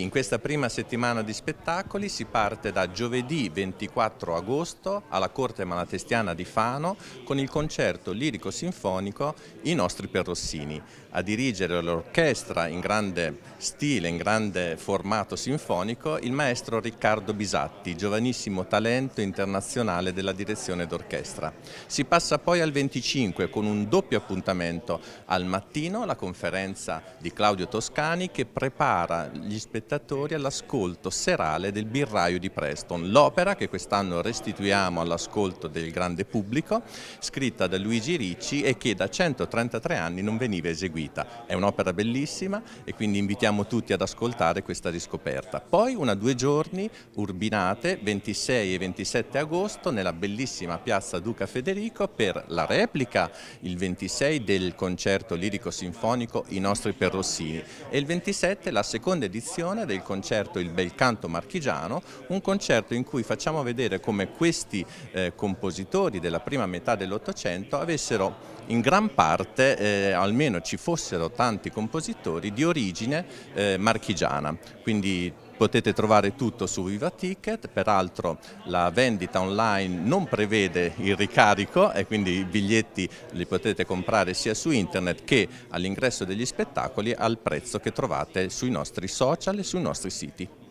In questa prima settimana di spettacoli si parte da giovedì 24 agosto alla Corte Malatestiana di Fano con il concerto lirico-sinfonico I nostri Perrossini. A dirigere l'orchestra in grande stile, in grande formato sinfonico, il maestro Riccardo Bisatti, giovanissimo talento internazionale della direzione d'orchestra. Si passa poi al 25 con un doppio appuntamento al mattino, la conferenza di Claudio Toscani che prepara gli spettacoli spettatori all'ascolto serale del Birraio di Preston, l'opera che quest'anno restituiamo all'ascolto del grande pubblico, scritta da Luigi Ricci e che da 133 anni non veniva eseguita. È un'opera bellissima e quindi invitiamo tutti ad ascoltare questa riscoperta. Poi una due giorni urbinate, 26 e 27 agosto, nella bellissima piazza Duca Federico per la replica il 26 del concerto lirico-sinfonico I nostri per Rossini e il 27 la seconda edizione edizione del concerto Il Bel Canto Marchigiano, un concerto in cui facciamo vedere come questi eh, compositori della prima metà dell'Ottocento avessero in gran parte, eh, almeno ci fossero tanti compositori, di origine eh, marchigiana, quindi potete trovare tutto su Viva Ticket, peraltro la vendita online non prevede il ricarico e quindi i biglietti li potete comprare sia su internet che all'ingresso degli spettacoli al prezzo che trovate sui nostri social e sui nostri siti.